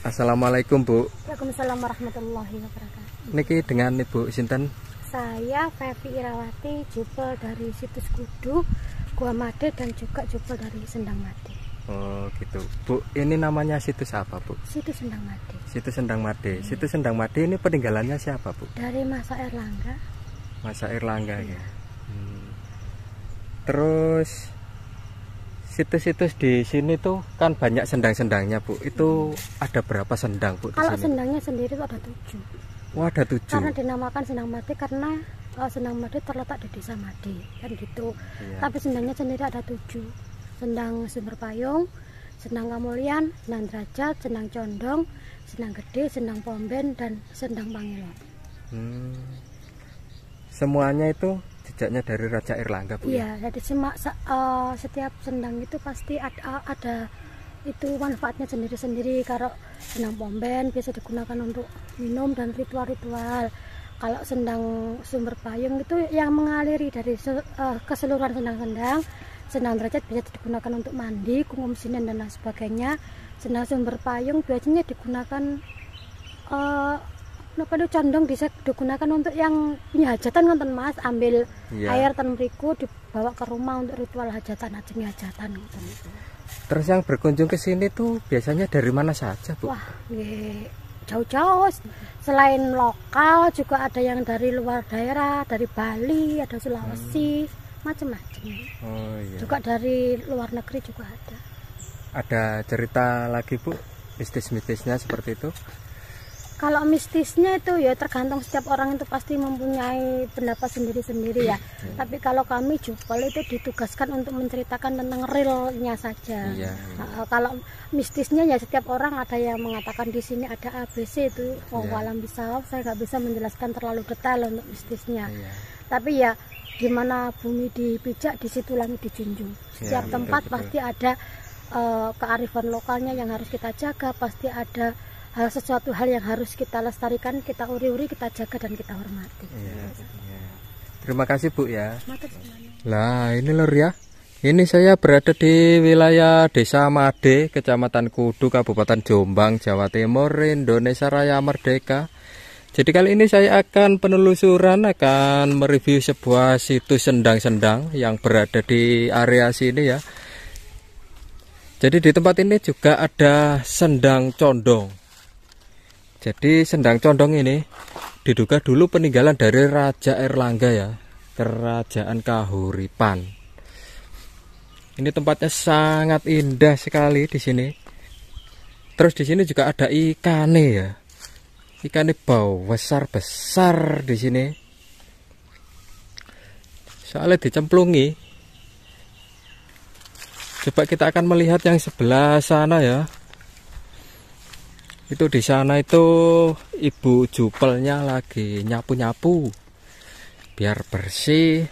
Assalamualaikum Bu. Waalaikumsalam warahmatullahi wabarakatuh. Niki dengan Ibu Sinten. Saya Fevi Irawati, jubel dari situs Kudu, Gua Made dan juga jubel dari Sendang Made. Oh gitu. Bu, ini namanya situs apa Bu? Situs Sendang Made. Situs Sendang Made. Hmm. Situs Sendang Made ini peninggalannya siapa Bu? Dari Masa Erlangga. Masa Erlangga ya. Iya. Hmm. Terus situs-situs di sini tuh kan banyak sendang-sendangnya bu itu hmm. ada berapa sendang bu kalau sini? sendangnya sendiri tuh ada tujuh oh ada tujuh karena dinamakan sendang mati karena uh, eh, sendang mati terletak di desa mati kan gitu ya. tapi sendangnya sendiri ada tujuh sendang sumber payung sendang kamulian sendang derajat sendang condong sendang gede sendang pomben dan sendang pangilon hmm. semuanya itu jejaknya dari Raja Erlangga bu iya ya? jadi semak, se, uh, setiap sendang itu pasti ada, ada itu manfaatnya sendiri-sendiri kalau sendang pomben biasa digunakan untuk minum dan ritual-ritual kalau sendang sumber payung itu yang mengaliri dari uh, keseluruhan sendang-sendang sendang derajat bisa digunakan untuk mandi, kumum sinen dan lain sebagainya sendang sumber payung biasanya digunakan uh, napa kan itu condong bisa digunakan untuk yang punya hajatan nonton mas ambil yeah. air tan berikut dibawa ke rumah untuk ritual hajatan aja hajatan nonton gitu, terus yang berkunjung ke sini tuh biasanya dari mana saja bu wah iya. jauh-jauh selain lokal juga ada yang dari luar daerah dari Bali ada Sulawesi hmm. macam-macam oh, iya. juga dari luar negeri juga ada ada cerita lagi bu mistis-mistisnya seperti itu kalau mistisnya itu ya tergantung setiap orang itu pasti mempunyai pendapat sendiri-sendiri ya. Hmm. Tapi kalau kami jupol itu ditugaskan untuk menceritakan tentang realnya saja. Iya, iya. Nah, kalau mistisnya ya setiap orang ada yang mengatakan di sini ada ABC itu oh iya. alam bisa saya nggak bisa menjelaskan terlalu detail untuk mistisnya. Iya. Tapi ya gimana bumi dipijak di situ langit dijunjung. Iya, setiap iya, tempat betul, pasti ada uh, kearifan lokalnya yang harus kita jaga, pasti ada hal sesuatu hal yang harus kita lestarikan, kita uri-uri, kita jaga dan kita hormati. Iya, iya. Terima kasih Bu ya. Lah ini lor ya. Ini saya berada di wilayah Desa Made, Kecamatan Kudu, Kabupaten Jombang, Jawa Timur, Indonesia Raya Merdeka. Jadi kali ini saya akan penelusuran akan mereview sebuah situs sendang-sendang yang berada di area sini ya. Jadi di tempat ini juga ada sendang condong. Jadi sendang condong ini diduga dulu peninggalan dari Raja Erlangga ya, Kerajaan Kahuripan. Ini tempatnya sangat indah sekali di sini. Terus di sini juga ada ikan ya. ikan bau besar-besar di sini. Soalnya dicemplungi. Coba kita akan melihat yang sebelah sana ya itu di sana itu ibu jupelnya lagi nyapu-nyapu biar bersih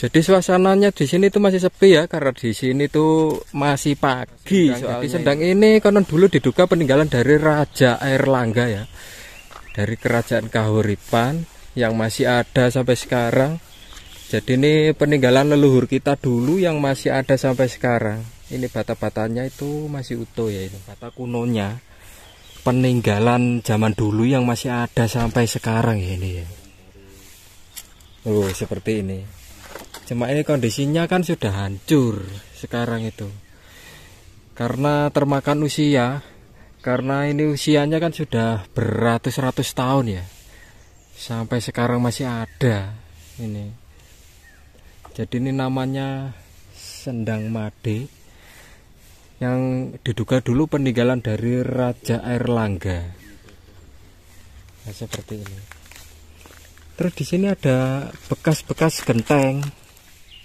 jadi suasananya di sini itu masih sepi ya karena di sini tuh masih pagi soalnya jadi sendang ya. ini konon dulu diduga peninggalan dari Raja Air Langga ya dari kerajaan Kahuripan yang masih ada sampai sekarang jadi ini peninggalan leluhur kita dulu yang masih ada sampai sekarang ini bata-batanya itu masih utuh ya ini bata kunonya peninggalan zaman dulu yang masih ada sampai sekarang ya ini ya oh seperti ini cuma ini kondisinya kan sudah hancur sekarang itu karena termakan usia karena ini usianya kan sudah beratus-ratus tahun ya sampai sekarang masih ada ini jadi ini namanya sendang made yang diduga dulu peninggalan dari Raja Erlangga. Nah, seperti ini. Terus di sini ada bekas-bekas genteng.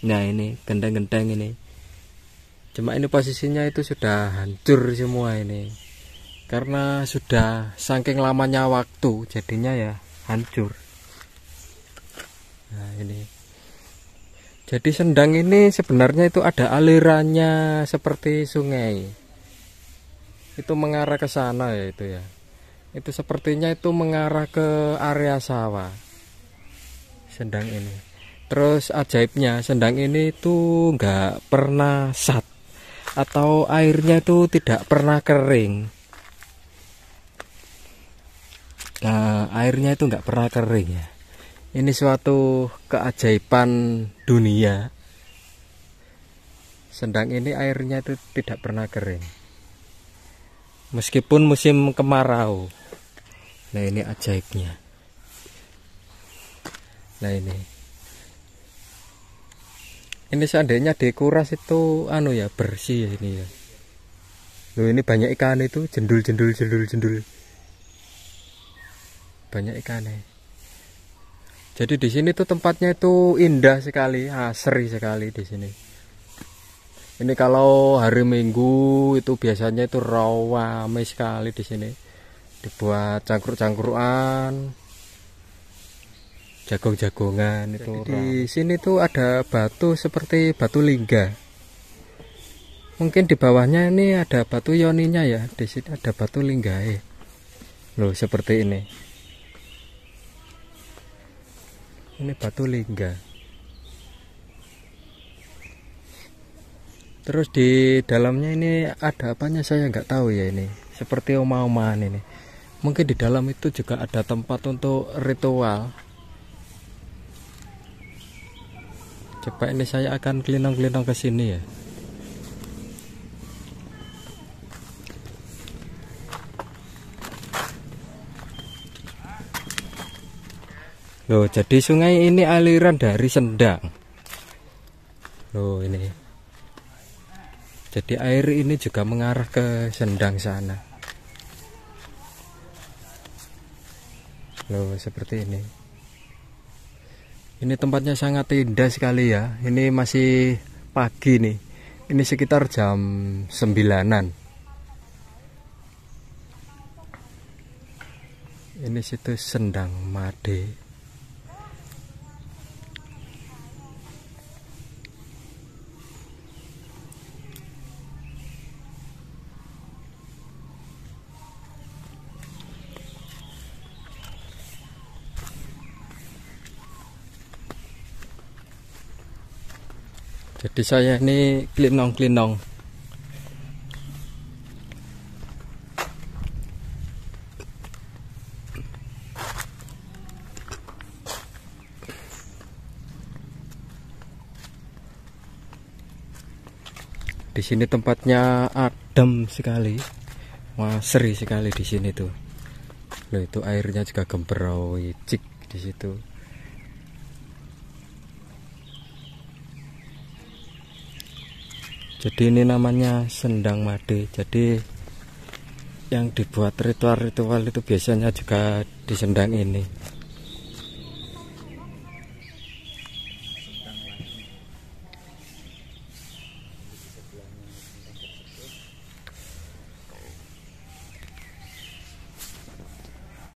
Nah, ini genteng-genteng ini. Cuma ini posisinya itu sudah hancur semua ini. Karena sudah saking lamanya waktu jadinya ya hancur. Nah, ini jadi sendang ini sebenarnya itu ada alirannya seperti sungai. Itu mengarah ke sana ya itu ya. Itu sepertinya itu mengarah ke area sawah. Sendang ini. Terus ajaibnya sendang ini itu nggak pernah sat atau airnya itu tidak pernah kering. Nah, airnya itu nggak pernah kering ya ini suatu keajaiban dunia sendang ini airnya itu tidak pernah kering meskipun musim kemarau nah ini ajaibnya nah ini ini seandainya dikuras itu anu ya bersih ya ini ya Loh ini banyak ikan itu jendul jendul jendul jendul banyak ikan ikannya jadi di sini tuh tempatnya itu indah sekali, asri ah, sekali di sini. Ini kalau hari Minggu itu biasanya itu rawame sekali di sini. Dibuat cangkruk-cangkruan, jagung-jagongan itu. di sini tuh ada batu seperti batu lingga. Mungkin di bawahnya ini ada batu yoninya ya. Di sini ada batu lingga. Loh, seperti ini. ini batu lingga terus di dalamnya ini ada apanya saya nggak tahu ya ini seperti oma-omaan ini mungkin di dalam itu juga ada tempat untuk ritual coba ini saya akan kelinong-kelinong ke sini ya Loh, jadi sungai ini aliran dari sendang. Loh, ini. Jadi air ini juga mengarah ke sendang sana. Loh, seperti ini. Ini tempatnya sangat indah sekali ya. Ini masih pagi nih. Ini sekitar jam sembilanan. Ini situ Sendang Made. jadi saya ini klinong-klinong di sini tempatnya adem sekali wah seri sekali di sini tuh loh itu airnya juga gemperau cik di situ jadi ini namanya sendang made jadi yang dibuat ritual-ritual itu biasanya juga di sendang ini